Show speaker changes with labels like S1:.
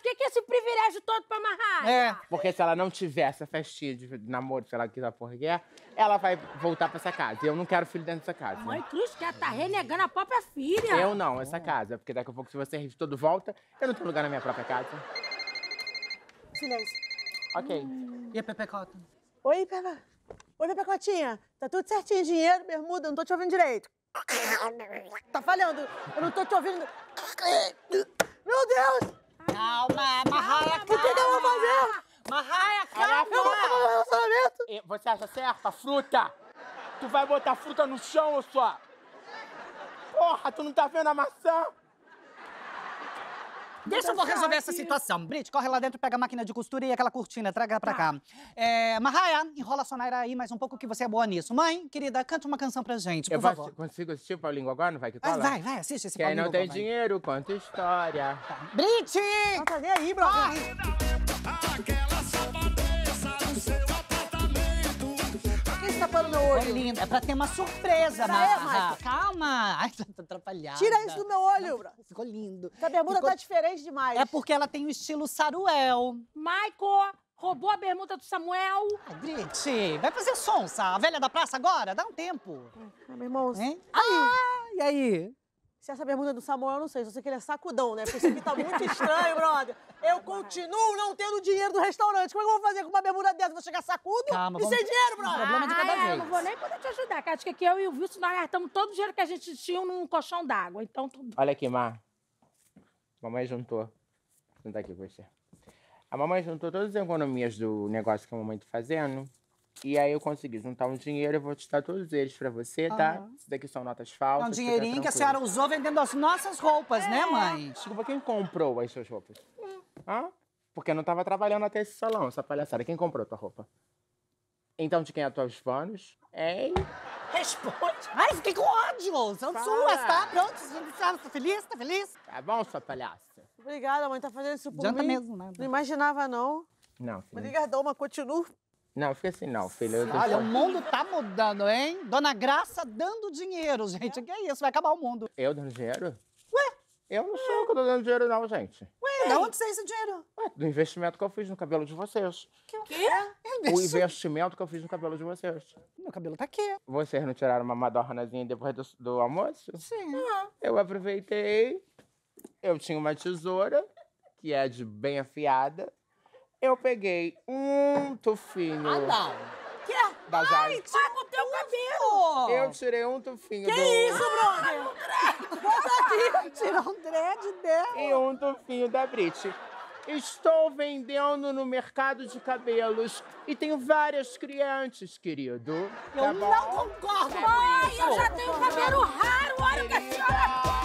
S1: Por que, que esse privilégio todo pra amarrar? É, porque
S2: se ela não tiver essa festinha de namoro, sei lá que da porra que é, ela vai voltar pra essa casa. E eu não quero filho dentro dessa casa. Mãe
S1: Cruz, que ela tá renegando a própria filha. Eu
S2: não, essa casa. Porque daqui a pouco, se você rir todo volta, eu não tenho lugar na minha própria casa. Silêncio. Ok.
S1: E a Pepecota? Oi, Pepe. Oi, Pepecotinha. Tá tudo certinho, dinheiro, bermuda, não tô te ouvindo direito. Tá falhando. Eu não tô te ouvindo. Meu Deus!
S2: Você acha certo? A fruta! Tu vai botar fruta no chão, só! Porra, tu não tá vendo a maçã? Deixa eu vou resolver essa situação.
S1: Brit, corre lá dentro, pega a máquina de costura e aquela cortina, traga pra cá. Tá. É, Marraia, enrola a Sonaira aí mais um pouco que você é boa nisso. Mãe, querida, canta uma canção pra gente, por eu favor.
S2: Eu consigo assistir o Paulinho Gogó, não vai que cola? Vai, vai, vai assiste esse Quem Paulinho Quem não tem dinheiro, conta história. Tá.
S1: Brit! Não tá nem aí, brother. Corre! meu olho. É linda, é pra ter uma surpresa, é, Marta. Calma. Ai, tá atrapalhada. Tira isso do meu olho. Não, ficou lindo. A bermuda ficou... tá diferente demais. É porque ela tem o estilo Saruel. Michael, roubou a bermuda do Samuel. Ah, vai fazer sonsa. A velha da praça agora? Dá um tempo. Ah, meu irmão. Hein? Aí. Ah, e aí? Se essa bermuda é do Samuel, eu não sei. Só sei que ele é sacudão, né? Porque isso aqui tá muito estranho, brother. Eu continuo não tendo dinheiro do restaurante. Como é que eu vou fazer com uma bermuda dessa? Vou chegar sacudo Calma, e vamos... sem dinheiro, brother? problema eu não vou nem poder te ajudar, Acho que aqui eu e o Wilson, nós gastamos todo o dinheiro que a gente tinha num colchão d'água. Então, tudo.
S2: Olha aqui, Mar. Mamãe juntou. Vou sentar tá aqui com você. É. A mamãe juntou todas as economias do negócio que a mamãe tá fazendo. E aí eu consegui juntar um dinheiro, eu vou te dar todos eles pra você, tá? Uhum. Isso daqui são notas falsas. É um dinheirinho que a senhora usou
S1: vendendo as nossas
S2: roupas, né, é. né, mãe? Desculpa, quem comprou as suas roupas? Hum. Hã? Porque eu não tava trabalhando até esse salão, essa palhaçada. Quem comprou tua roupa? Então, de quem é tuas fones? Hein?
S1: Responde. Ai, fiquei com ódio. São Fala. suas, tá? Pronto, tá feliz? Tá feliz? Tá bom, sua palhaça. Obrigada, mãe, tá fazendo isso por Janta mim. mesmo, né? Não imaginava, não.
S2: Não, filho. Obrigadão,
S1: mas continuo.
S2: Não, fica assim, não, filho. Olha, o mundo
S1: tá mudando, hein? Dona Graça dando dinheiro, gente. O é? que é
S2: isso? Vai acabar o mundo. Eu dando dinheiro? Eu não sou o que eu tô dando dinheiro, não, gente.
S1: Ué, de onde saiu esse dinheiro? Ué,
S2: do investimento que eu fiz no cabelo de vocês. Que
S1: o quê? É o
S2: investimento que eu fiz no cabelo de vocês. Meu cabelo tá aqui. Vocês não tiraram uma madornazinha depois do, do almoço? Sim. Ah. Eu aproveitei. Eu tinha uma tesoura, que é de bem afiada. Eu peguei um tufinho. Ah, não. Que? Da Jade. Ai, tira o teu cabelo! Eu tirei um tufinho Que do... isso,
S1: Bruno?
S2: Volta aqui. Tirei um dread dela. E um tufinho da Brit. Estou vendendo no mercado de cabelos e tenho várias clientes, querido. Eu tá não concordo Ai, eu já tenho cabelo
S1: raro, olha o que a senhora...